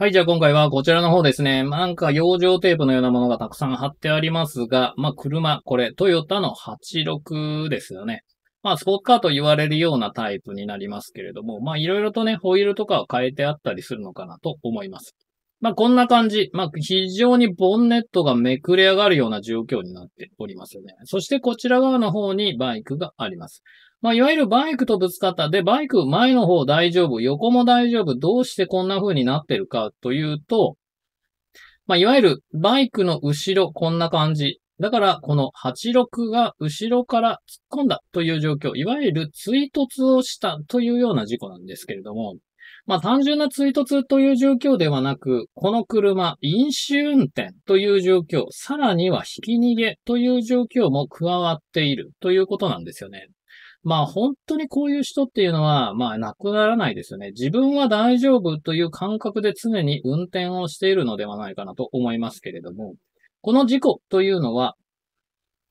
はい、じゃあ今回はこちらの方ですね。なんか養生テープのようなものがたくさん貼ってありますが、まあ車、これ、トヨタの86ですよね。まあスポーツカーと言われるようなタイプになりますけれども、まあいろいろとね、ホイールとかを変えてあったりするのかなと思います。まあこんな感じ。まあ非常にボンネットがめくれ上がるような状況になっておりますよね。そしてこちら側の方にバイクがあります。まあ、いわゆるバイクとぶつかった。で、バイク前の方大丈夫、横も大丈夫、どうしてこんな風になってるかというと、まあ、いわゆるバイクの後ろ、こんな感じ。だから、この86が後ろから突っ込んだという状況、いわゆる追突をしたというような事故なんですけれども、まあ、単純な追突という状況ではなく、この車、飲酒運転という状況、さらにはひき逃げという状況も加わっているということなんですよね。まあ本当にこういう人っていうのは、まあなくならないですよね。自分は大丈夫という感覚で常に運転をしているのではないかなと思いますけれども、この事故というのは、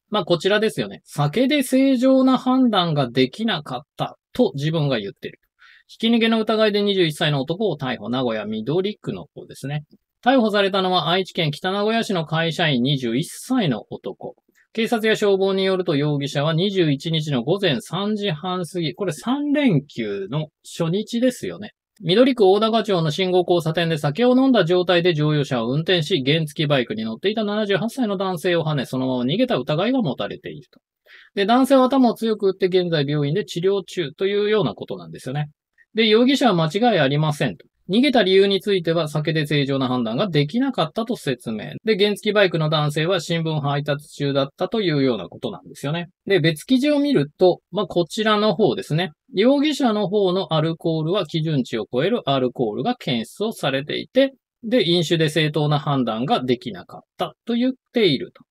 まあこちらですよね。酒で正常な判断ができなかったと自分が言っている。ひき逃げの疑いで21歳の男を逮捕、名古屋緑区の方ですね。逮捕されたのは愛知県北名古屋市の会社員21歳の男。警察や消防によると容疑者は21日の午前3時半過ぎ、これ3連休の初日ですよね。緑区大高町の信号交差点で酒を飲んだ状態で乗用車を運転し、原付バイクに乗っていた78歳の男性をはね、そのまま逃げた疑いが持たれていると。で、男性は頭を強く打って現在病院で治療中というようなことなんですよね。で、容疑者は間違いありませんと。逃げた理由については酒で正常な判断ができなかったと説明。で、原付バイクの男性は新聞配達中だったというようなことなんですよね。で、別記事を見ると、まあ、こちらの方ですね。容疑者の方のアルコールは基準値を超えるアルコールが検出をされていて、で、飲酒で正当な判断ができなかったと言っていると。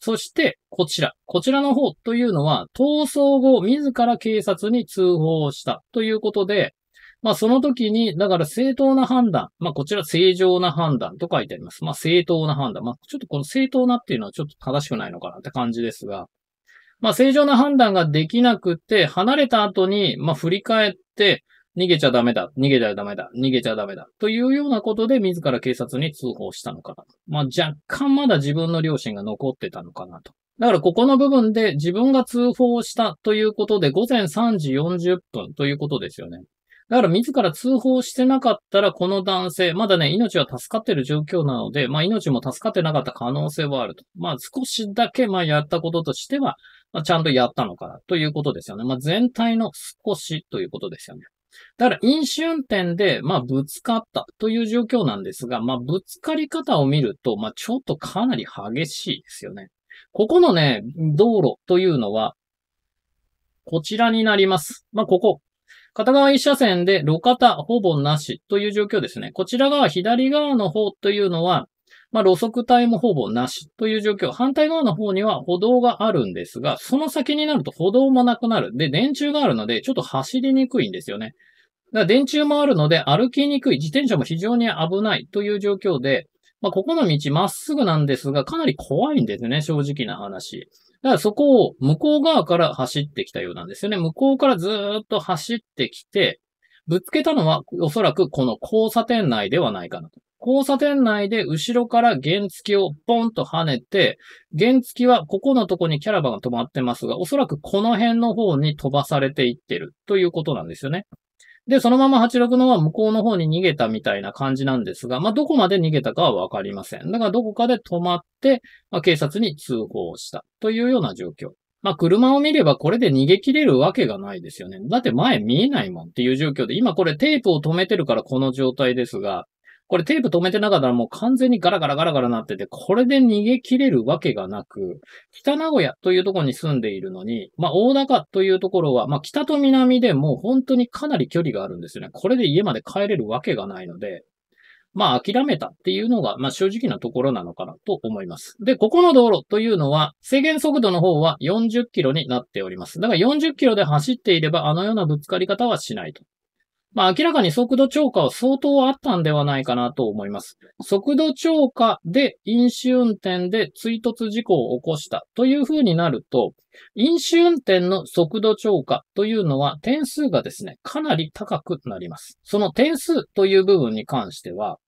そして、こちら。こちらの方というのは、逃走後、自ら警察に通報したということで、まあその時に、だから正当な判断。まあこちら正常な判断と書いてあります。まあ正当な判断。まあちょっとこの正当なっていうのはちょっと正しくないのかなって感じですが。まあ正常な判断ができなくて、離れた後に、まあ振り返って、逃げちゃダメだ、逃げちゃダメだ、逃げちゃダメだ、というようなことで自ら警察に通報したのかな。まあ若干まだ自分の両親が残ってたのかなと。だからここの部分で自分が通報したということで午前3時40分ということですよね。だから自ら通報してなかったら、この男性、まだね、命は助かってる状況なので、まあ命も助かってなかった可能性はあると。まあ少しだけ、まあやったこととしては、まあちゃんとやったのかなということですよね。まあ全体の少しということですよね。だから飲酒運転で、まあぶつかったという状況なんですが、まあぶつかり方を見ると、まあちょっとかなり激しいですよね。ここのね、道路というのは、こちらになります。まあ、ここ、片側一車線で路肩ほぼなしという状況ですね。こちら側、左側の方というのは、まあ、路側帯もほぼなしという状況。反対側の方には歩道があるんですが、その先になると歩道もなくなる。で、電柱があるので、ちょっと走りにくいんですよね。だから電柱もあるので、歩きにくい。自転車も非常に危ないという状況で、まあ、ここの道まっすぐなんですが、かなり怖いんですね、正直な話。だからそこを向こう側から走ってきたようなんですよね。向こうからずっと走ってきて、ぶつけたのはおそらくこの交差点内ではないかなと。交差点内で後ろから原付をポンと跳ねて、原付はここのとこにキャラバンが止まってますが、おそらくこの辺の方に飛ばされていってるということなんですよね。で、そのまま86のは向こうの方に逃げたみたいな感じなんですが、まあ、どこまで逃げたかはわかりません。だからどこかで止まって、まあ、警察に通報したというような状況。まあ、車を見ればこれで逃げ切れるわけがないですよね。だって前見えないもんっていう状況で、今これテープを止めてるからこの状態ですが、これテープ止めてなかったらもう完全にガラガラガラガラなってて、これで逃げ切れるわけがなく、北名古屋というところに住んでいるのに、まあ、大高というところは、まあ、北と南でもう本当にかなり距離があるんですよね。これで家まで帰れるわけがないので、まあ諦めたっていうのが、まあ正直なところなのかなと思います。で、ここの道路というのは、制限速度の方は40キロになっております。だから40キロで走っていれば、あのようなぶつかり方はしないと。まあ明らかに速度超過は相当あったんではないかなと思います。速度超過で飲酒運転で追突事故を起こしたという風になると、飲酒運転の速度超過というのは点数がですね、かなり高くなります。その点数という部分に関しては、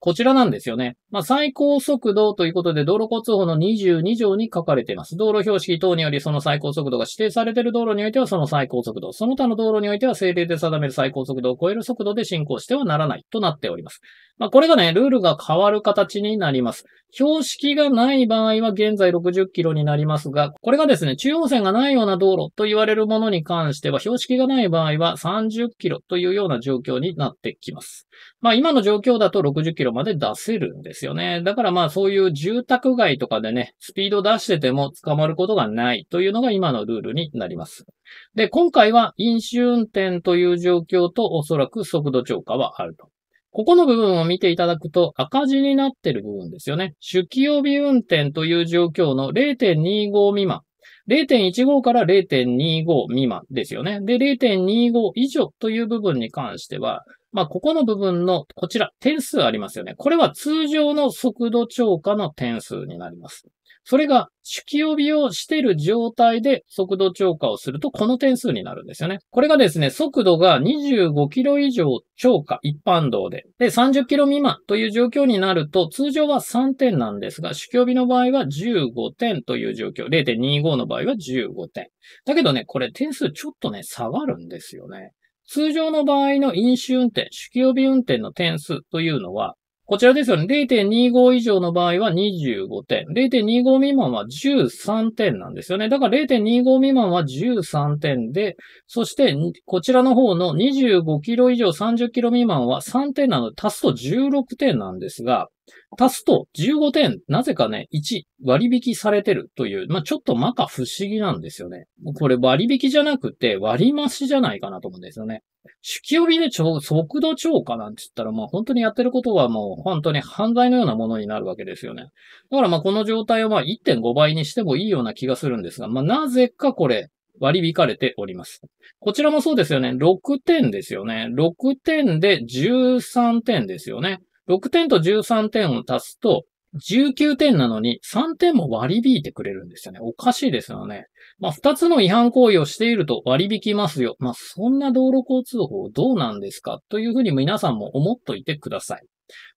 こちらなんですよね。まあ、最高速度ということで、道路交通法の22条に書かれています。道路標識等によりその最高速度が指定されている道路においてはその最高速度、その他の道路においては政令で定める最高速度を超える速度で進行してはならないとなっております。まあ、これがね、ルールが変わる形になります。標識がない場合は現在60キロになりますが、これがですね、中央線がないような道路と言われるものに関しては、標識がない場合は30キロというような状況になってきます。まあ、今の状況だと60キロまで出せるんです。ですよね。だからまあそういう住宅街とかでね、スピード出してても捕まることがないというのが今のルールになります。で、今回は飲酒運転という状況とおそらく速度超過はあると。ここの部分を見ていただくと赤字になってる部分ですよね。酒気帯び運転という状況の0.25未満。0.15から0.25未満ですよね。で、0.25以上という部分に関しては、まあ、ここの部分の、こちら、点数ありますよね。これは通常の速度超過の点数になります。それが、酒気帯びをしている状態で速度超過をすると、この点数になるんですよね。これがですね、速度が25キロ以上超過、一般道で。で、30キロ未満という状況になると、通常は3点なんですが、酒気帯びの場合は15点という状況。0.25の場合は15点。だけどね、これ点数ちょっとね、下がるんですよね。通常の場合の飲酒運転、酒気帯び運転の点数というのは、こちらですよね。0.25以上の場合は25点。0.25未満は13点なんですよね。だから0.25未満は13点で、そしてこちらの方の25キロ以上30キロ未満は3点なので、足すと16点なんですが、足すと15点、なぜかね、1割引されてるという、まあ、ちょっとまか不思議なんですよね。これ割引じゃなくて割増しじゃないかなと思うんですよね。酒気帯びで速度超過なんて言ったら、もう本当にやってることはもう本当に犯罪のようなものになるわけですよね。だからまあこの状態をまあ1.5倍にしてもいいような気がするんですが、まあなぜかこれ、割り引かれております。こちらもそうですよね。6点ですよね。6点で13点ですよね。6点と13点を足すと、19点なのに3点も割り引いてくれるんですよね。おかしいですよね。まあ、二つの違反行為をしていると割引きますよ。まあ、そんな道路交通法どうなんですかというふうに皆さんも思っといてください。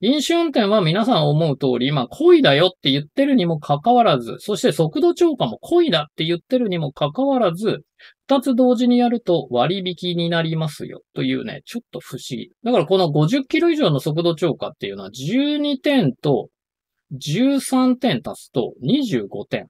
飲酒運転は皆さん思う通り、まあ、故意だよって言ってるにもかかわらず、そして速度超過も故意だって言ってるにもかかわらず、二つ同時にやると割引になりますよというね、ちょっと不思議。だからこの50キロ以上の速度超過っていうのは12点と13点足すと25点。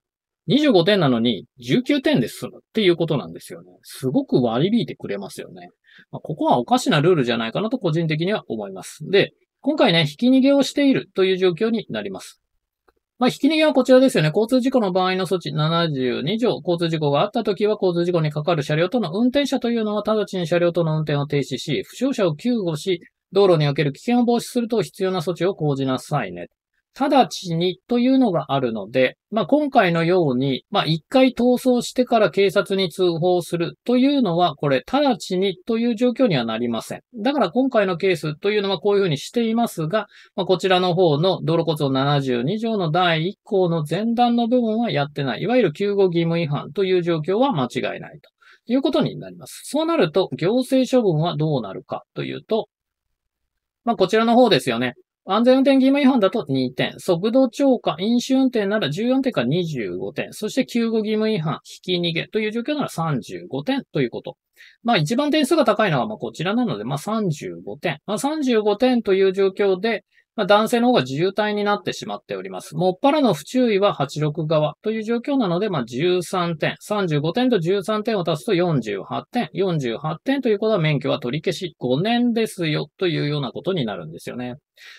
25点なのに19点で済むっていうことなんですよね。すごく割り引いてくれますよね。まあ、ここはおかしなルールじゃないかなと個人的には思います。で、今回ね、引き逃げをしているという状況になります。まあ、き逃げはこちらですよね。交通事故の場合の措置72条、交通事故があった時は交通事故にかかる車両との運転者というのは直ちに車両との運転を停止し、負傷者を救護し、道路における危険を防止すると必要な措置を講じなさいね。直ちにというのがあるので、まあ、今回のように、まあ、一回逃走してから警察に通報するというのは、これ、直ちにという状況にはなりません。だから今回のケースというのはこういうふうにしていますが、まあ、こちらの方の道路骨を72条の第1項の前段の部分はやってない。いわゆる救護義務違反という状況は間違いないということになります。そうなると、行政処分はどうなるかというと、まあ、こちらの方ですよね。安全運転義務違反だと2点。速度超過、飲酒運転なら14点から25点。そして救護義務違反、引き逃げという状況なら35点ということ。まあ一番点数が高いのはまこちらなので、まあ35点。まあ35点という状況で、まあ、男性の方が渋滞体になってしまっております。もっぱらの不注意は86側という状況なので、まあ、13点、35点と13点を足すと48点、48点ということは免許は取り消し5年ですよというようなことになるんですよね。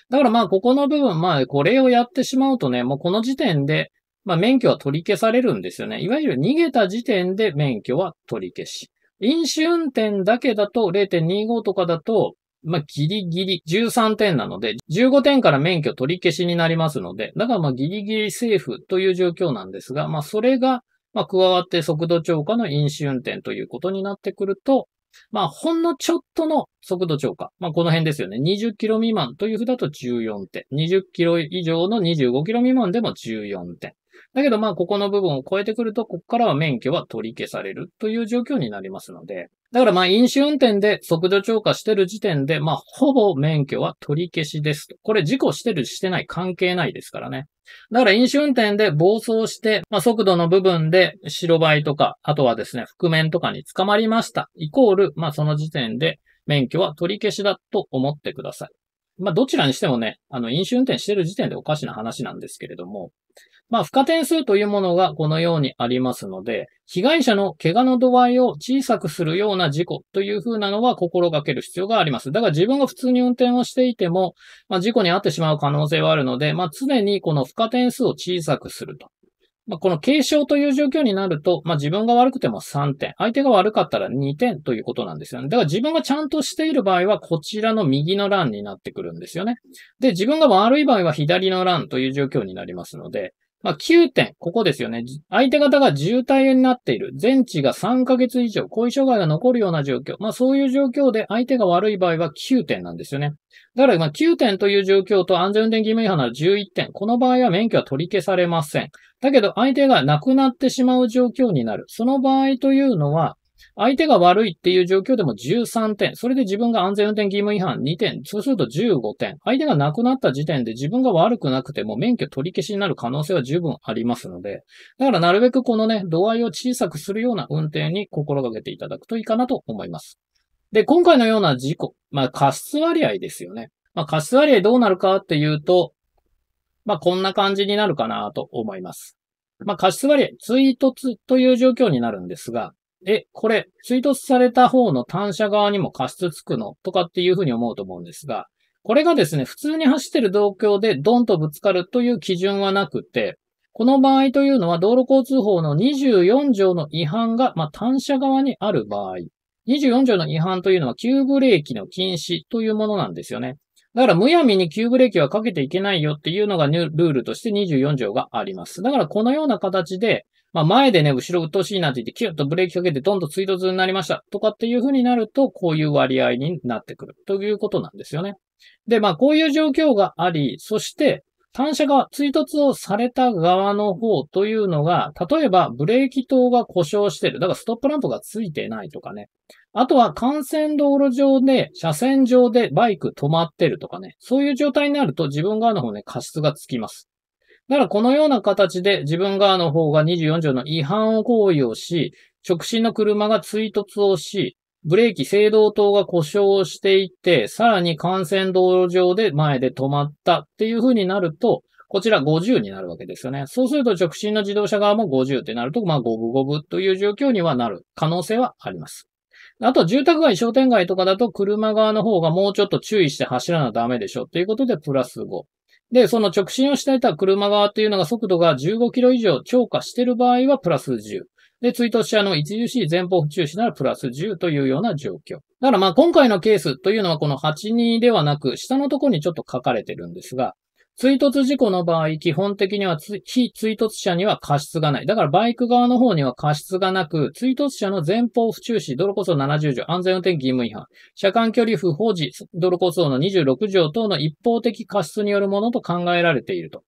だからまあ、ここの部分、まあ、これをやってしまうとね、もうこの時点で、まあ、免許は取り消されるんですよね。いわゆる逃げた時点で免許は取り消し。飲酒運転だけだと0.25とかだと、まあ、ギリギリ13点なので、15点から免許取り消しになりますので、だからまあ、ギリギリセーフという状況なんですが、まあ、それが、まあ、加わって速度超過の飲酒運転ということになってくると、まあ、ほんのちょっとの速度超過。まあ、この辺ですよね。20キロ未満というふうだと14点。20キロ以上の25キロ未満でも14点。だけどまあ、ここの部分を超えてくると、ここからは免許は取り消されるという状況になりますので、だからまあ、飲酒運転で速度超過してる時点で、まあ、ほぼ免許は取り消しですこれ事故してるしてない関係ないですからね。だから飲酒運転で暴走して、まあ、速度の部分で白バイとか、あとはですね、覆面とかに捕まりました。イコール、まあ、その時点で免許は取り消しだと思ってください。まあ、どちらにしてもね、あの、飲酒運転してる時点でおかしな話なんですけれども、まあ、不可点数というものがこのようにありますので、被害者の怪我の度合いを小さくするような事故という風なのは心がける必要があります。だから自分が普通に運転をしていても、まあ、事故に遭ってしまう可能性はあるので、まあ、常にこの不可点数を小さくすると。まあ、この継承という状況になると、まあ、自分が悪くても3点、相手が悪かったら2点ということなんですよね。だから自分がちゃんとしている場合は、こちらの右の欄になってくるんですよね。で、自分が悪い場合は左の欄という状況になりますので、まあ、9点、ここですよね。相手方が重体になっている。全治が3ヶ月以上、後遺障害が残るような状況。まあ、そういう状況で相手が悪い場合は9点なんですよね。だから、まあ、9点という状況と安全運転義務違反なら11点。この場合は免許は取り消されません。だけど、相手が亡くなってしまう状況になる。その場合というのは、相手が悪いっていう状況でも13点。それで自分が安全運転義務違反2点。そうすると15点。相手が亡くなった時点で自分が悪くなくても免許取り消しになる可能性は十分ありますので、だからなるべくこのね、度合いを小さくするような運転に心がけていただくといいかなと思います。で、今回のような事故、まあ過失割合ですよね。まあ過失割合どうなるかっていうと、まあこんな感じになるかなと思います。まあ過失割合、追突という状況になるんですが、え、これ、追突された方の単車側にも過失つくのとかっていうふうに思うと思うんですが、これがですね、普通に走ってる同居でドンとぶつかるという基準はなくて、この場合というのは道路交通法の24条の違反が、まあ、単車側にある場合、24条の違反というのは急ブレーキの禁止というものなんですよね。だからむやみに急ブレーキはかけていけないよっていうのがルールとして24条があります。だからこのような形で、まあ、前でね、後ろ鬱陶しいなって言って、キュッとブレーキかけて、どんどん追突になりました。とかっていう風になると、こういう割合になってくる。ということなんですよね。で、まあ、こういう状況があり、そして、単車側、追突をされた側の方というのが、例えばブレーキ灯が故障してる。だからストップランプがついてないとかね。あとは幹線道路上で、車線上でバイク止まってるとかね。そういう状態になると自分側の方ね、過失がつきます。だからこのような形で自分側の方が24条の違反を行為をし、直進の車が追突をし、ブレーキ制動灯が故障していて、さらに幹線道路上で前で止まったっていう風になると、こちら50になるわけですよね。そうすると直進の自動車側も50ってなると、まあ五分五分という状況にはなる可能性はあります。あと住宅街、商店街とかだと車側の方がもうちょっと注意して走らなダメでしょっていうことでプラス5。で、その直進をしていた車側というのが速度が15キロ以上超過している場合はプラス10。で、追突車の著しい前方不注視ならプラス10というような状況。だからまあ今回のケースというのはこの82ではなく下のところにちょっと書かれてるんですが、追突事故の場合、基本的には非追突者には過失がない。だからバイク側の方には過失がなく、追突者の前方不注視、道路こそ70条、安全運転義務違反、車間距離不保持、道路交通の26条等の一方的過失によるものと考えられていると。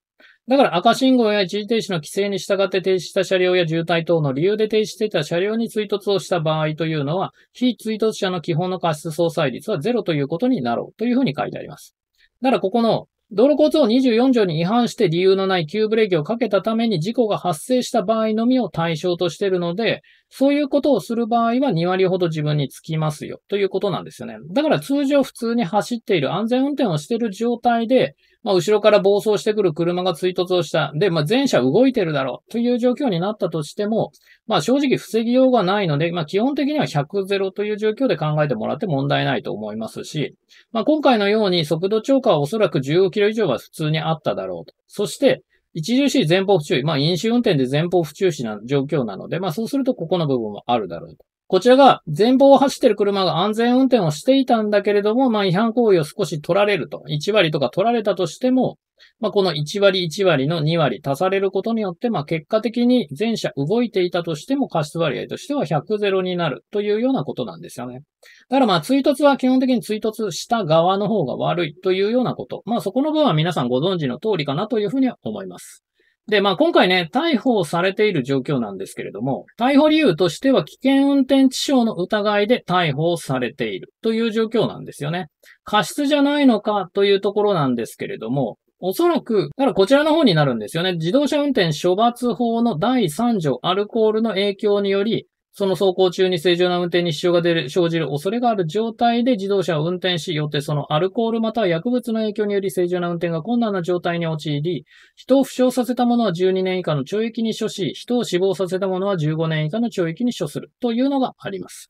だから赤信号や一時停止の規制に従って停止した車両や渋滞等の理由で停止していた車両に追突をした場合というのは、非追突者の基本の過失相殺率はゼロということになろうというふうに書いてあります。だからここの道路交通法24条に違反して理由のない急ブレーキをかけたために事故が発生した場合のみを対象としているので、そういうことをする場合は2割ほど自分につきますよということなんですよね。だから通常普通に走っている安全運転をしている状態で、まあ、後ろから暴走してくる車が追突をした。で、まあ、前車動いてるだろうという状況になったとしても、まあ、正直防ぎようがないので、まあ、基本的には100 0という状況で考えてもらって問題ないと思いますし、まあ、今回のように速度超過はおそらく15キロ以上は普通にあっただろうと。そして、著しい前方不注意。まあ、飲酒運転で前方不注視な状況なので、まあ、そうするとここの部分もあるだろうと。こちらが前方を走ってる車が安全運転をしていたんだけれども、まあ違反行為を少し取られると、1割とか取られたとしても、まあこの1割1割の2割足されることによって、まあ結果的に全車動いていたとしても過失割合としては100ゼロになるというようなことなんですよね。だからまあ追突は基本的に追突した側の方が悪いというようなこと。まあそこの部分は皆さんご存知の通りかなというふうには思います。で、まあ今回ね、逮捕されている状況なんですけれども、逮捕理由としては危険運転致傷の疑いで逮捕されているという状況なんですよね。過失じゃないのかというところなんですけれども、おそらく、だからこちらの方になるんですよね。自動車運転処罰法の第3条アルコールの影響により、その走行中に正常な運転に支障が出る、生じる恐れがある状態で自動車を運転し、よってそのアルコールまたは薬物の影響により正常な運転が困難な状態に陥り、人を負傷させた者は12年以下の懲役に処し、人を死亡させた者は15年以下の懲役に処するというのがあります。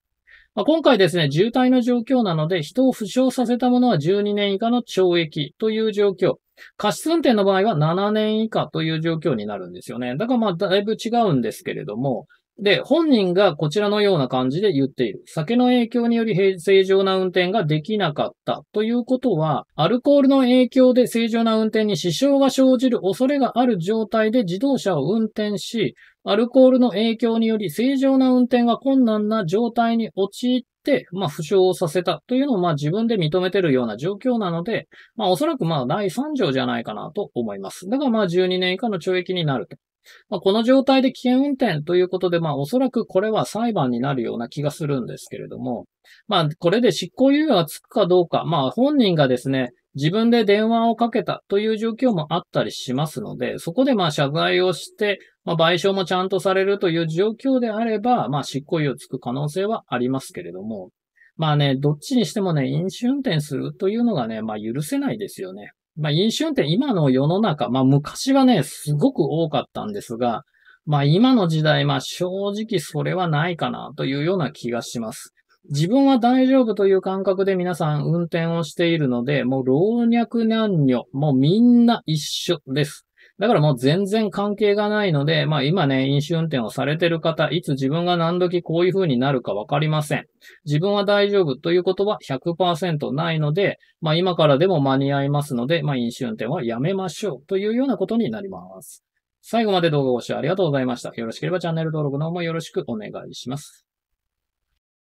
まあ、今回ですね、渋滞の状況なので、人を負傷させた者は12年以下の懲役という状況。過失運転の場合は7年以下という状況になるんですよね。だからまあ、だいぶ違うんですけれども、で、本人がこちらのような感じで言っている。酒の影響により正常な運転ができなかったということは、アルコールの影響で正常な運転に支障が生じる恐れがある状態で自動車を運転し、アルコールの影響により正常な運転が困難な状態に陥って、まあ、負傷をさせたというのを、まあ、自分で認めてるような状況なので、まあ、おそらく、まあ、第3条じゃないかなと思います。だから、まあ、12年以下の懲役になると。まあ、この状態で危険運転ということで、まあ、おそらくこれは裁判になるような気がするんですけれども、まあ、これで執行猶予がつくかどうか、まあ、本人がですね、自分で電話をかけたという状況もあったりしますので、そこでまあ謝罪をして、まあ、賠償もちゃんとされるという状況であれば、まあ執行猶予つく可能性はありますけれども、まあね、どっちにしてもね、飲酒運転するというのがね、まあ許せないですよね。まあ飲酒運転今の世の中、まあ昔はね、すごく多かったんですが、まあ今の時代、まあ正直それはないかなというような気がします。自分は大丈夫という感覚で皆さん運転をしているので、もう老若男女、もうみんな一緒です。だからもう全然関係がないので、まあ今ね、飲酒運転をされてる方、いつ自分が何時こういう風になるかわかりません。自分は大丈夫ということは100%ないので、まあ今からでも間に合いますので、まあ飲酒運転はやめましょうというようなことになります。最後まで動画ご視聴ありがとうございました。よろしければチャンネル登録の方もよろしくお願いします。